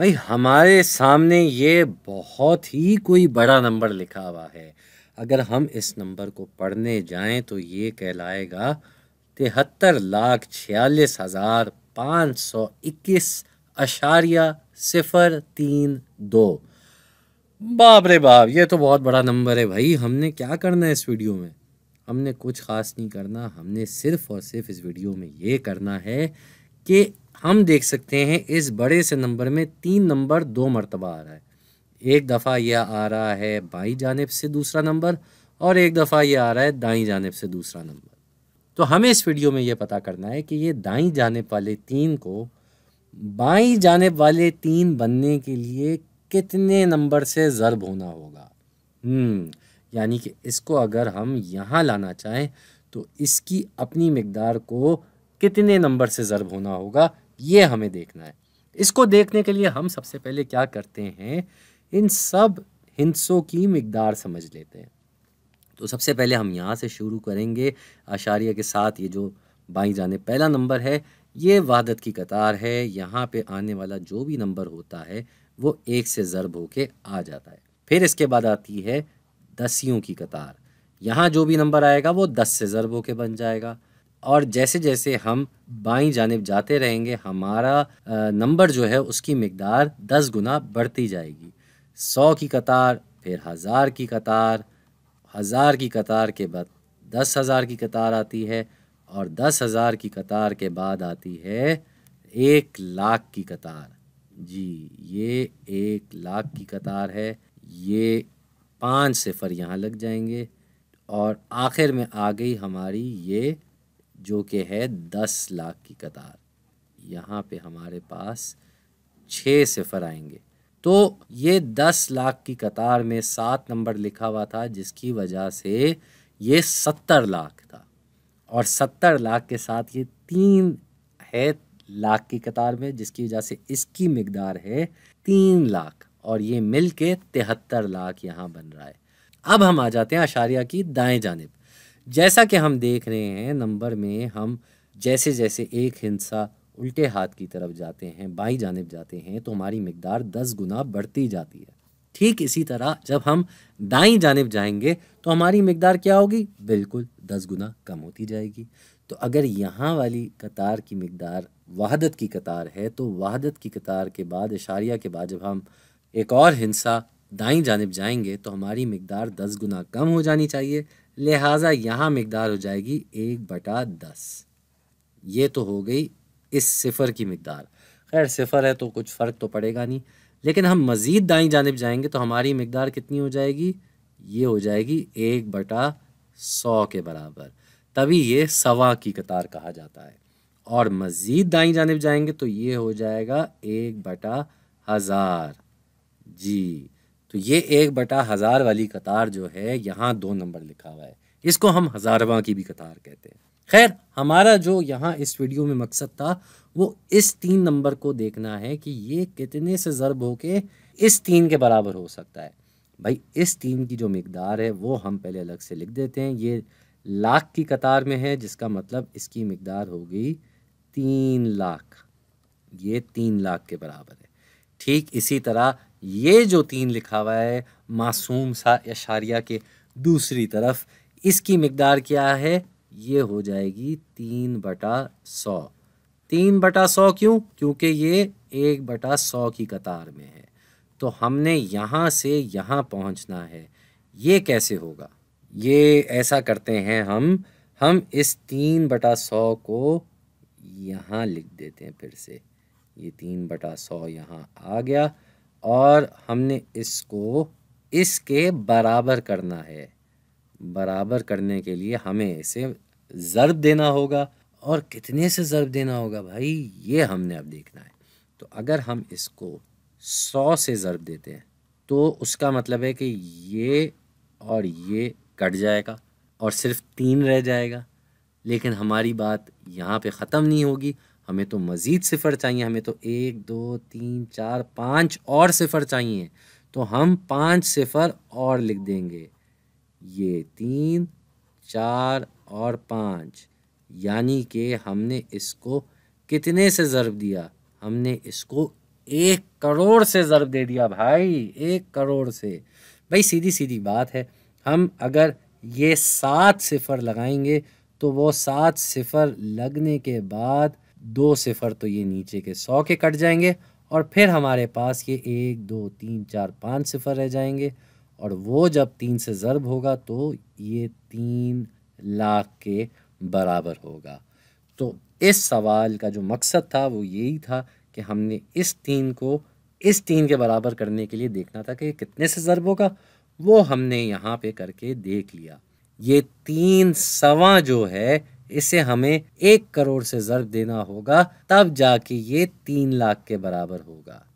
भाई हमारे सामने ये बहुत ही कोई बड़ा नंबर लिखा हुआ है अगर हम इस नंबर को पढ़ने जाएं तो ये कहलाएगा तिहत्तर लाख छियालीस हज़ार पाँच सौ इक्कीस अशारिया सिफर तीन दो बाप रे बाप ये तो बहुत बड़ा नंबर है भाई हमने क्या करना है इस वीडियो में हमने कुछ ख़ास नहीं करना हमने सिर्फ़ और सिर्फ इस वीडियो में ये करना है कि हम देख सकते हैं इस बड़े से नंबर में तीन नंबर दो मरतबा आ रहा है एक दफ़ा यह आ रहा है बाई जानब से दूसरा नंबर और एक दफ़ा यह आ रहा है दाई जानब से दूसरा नंबर तो हमें इस वीडियो में यह पता करना है कि ये दाई जानब वाले तीन को बाई जानब वाले तीन बनने के लिए कितने नंबर से ज़रब होना होगा हम्म, यानी कि इसको अगर हम यहाँ लाना चाहें तो इसकी अपनी मकदार को कितने नंबर से ज़रब होना होगा ये हमें देखना है इसको देखने के लिए हम सबसे पहले क्या करते हैं इन सब हिंसों की मकदार समझ लेते हैं तो सबसे पहले हम यहाँ से शुरू करेंगे आशारिया के साथ ये जो बाई जाने पहला नंबर है ये वादत की कतार है यहाँ पे आने वाला जो भी नंबर होता है वो एक से ज़रब होके आ जाता है फिर इसके बाद आती है दसियों की कतार यहाँ जो भी नंबर आएगा वो दस से ज़रब होके बन जाएगा और जैसे जैसे हम बाई जानब जाते रहेंगे हमारा नंबर जो है उसकी मकदार दस गुना बढ़ती जाएगी सौ की कतार फिर हज़ार की कतार हज़ार की कतार के बाद दस हज़ार की कतार आती है और दस हज़ार की कतार के बाद आती है एक लाख की कतार जी ये एक लाख की कतार है ये पाँच सिफर यहाँ लग जाएंगे और आखिर में आ गई हमारी ये जो कि है दस लाख की कतार यहाँ पे हमारे पास छः सिफर आएंगे तो ये दस लाख की कतार में सात नंबर लिखा हुआ था जिसकी वजह से ये सत्तर लाख था और सत्तर लाख के साथ ये तीन है लाख की कतार में जिसकी वजह से इसकी मकदार है तीन लाख और ये मिल के तिहत्तर लाख यहाँ बन रहा है अब हम आ जाते हैं आशारिया की दाएं जानब जैसा कि हम देख रहे हैं नंबर में हम जैसे जैसे एक हिंसा उल्टे हाथ की तरफ जाते हैं बाई जानब जाते हैं तो हमारी मकदार दस गुना बढ़ती जाती है ठीक इसी तरह जब हम दाई जानब जाएंगे तो हमारी मकदार क्या होगी बिल्कुल दस गुना कम होती जाएगी तो अगर यहाँ वाली कतार की मकदार वहादत की कतार है तो वहादत की कतार के बाद इशारिया के बाद जब हम एक और हिंसा दाई जानब जाएंगे तो हमारी मकदार दस गुना कम हो जानी चाहिए लिहाजा यहाँ मकदार हो जाएगी एक बटा दस ये तो हो गई इस सिफर की मकदार खैर सिफर है तो कुछ फ़र्क तो पड़ेगा नहीं लेकिन हम मज़ीद दाई जानब जाएंगे तो हमारी मकदार कितनी हो जाएगी ये हो जाएगी एक बटा सौ के बराबर तभी ये सवा की कतार कहा जाता है और मज़ीद दाई जानब जाएंगे तो ये हो जाएगा एक बटा हज़ार जी तो ये एक बटा हज़ार वाली कतार जो है यहाँ दो नंबर लिखा हुआ है इसको हम हज़ारवा की भी कतार कहते हैं खैर हमारा जो यहाँ इस वीडियो में मकसद था वो इस तीन नंबर को देखना है कि ये कितने से ज़रब होके इस तीन के बराबर हो सकता है भाई इस तीन की जो मकदार है वो हम पहले अलग से लिख देते हैं ये लाख की कतार में है जिसका मतलब इसकी मकदार हो गई तीन लाख ये तीन लाख के बराबर है ठीक इसी तरह ये जो तीन लिखा हुआ है मासूम सा अशारिया के दूसरी तरफ इसकी मकदार क्या है ये हो जाएगी तीन बटा सौ तीन बटा सौ क्यों क्योंकि ये एक बटा सौ की कतार में है तो हमने यहाँ से यहाँ पहुँचना है ये कैसे होगा ये ऐसा करते हैं हम हम इस तीन बटा सौ को यहाँ लिख देते हैं फिर से ये तीन बटा सौ यहाँ आ गया और हमने इसको इसके बराबर करना है बराबर करने के लिए हमें इसे ज़रब देना होगा और कितने से ज़रब देना होगा भाई ये हमने अब देखना है तो अगर हम इसको सौ से ज़रब देते हैं तो उसका मतलब है कि ये और ये कट जाएगा और सिर्फ तीन रह जाएगा लेकिन हमारी बात यहाँ पे ख़त्म नहीं होगी हमें तो मज़ीद सिफ़र चाहिए हमें तो एक दो तीन चार पाँच और सिफ़र चाहिए तो हम पाँच सिफ़र और लिख देंगे ये तीन चार और पाँच यानी कि हमने इसको कितने से ज़रब दिया हमने इसको एक करोड़ से ज़रब दे दिया भाई एक करोड़ से भाई सीधी सीधी बात है हम अगर ये सात सिफ़र लगाएंगे तो वो सात सिफ़र लगने के बाद दो सिफर तो ये नीचे के सौ के कट जाएंगे और फिर हमारे पास ये एक दो तीन चार पाँच सिफर रह जाएंगे और वो जब तीन से ज़रब होगा तो ये तीन लाख के बराबर होगा तो इस सवाल का जो मकसद था वो यही था कि हमने इस तीन को इस तीन के बराबर करने के लिए देखना था कि कितने से ज़रब होगा वो हमने यहाँ पे करके देख लिया ये तीन सवा जो है इसे हमें एक करोड़ से ज़र्ब देना होगा तब जाके ये तीन लाख के बराबर होगा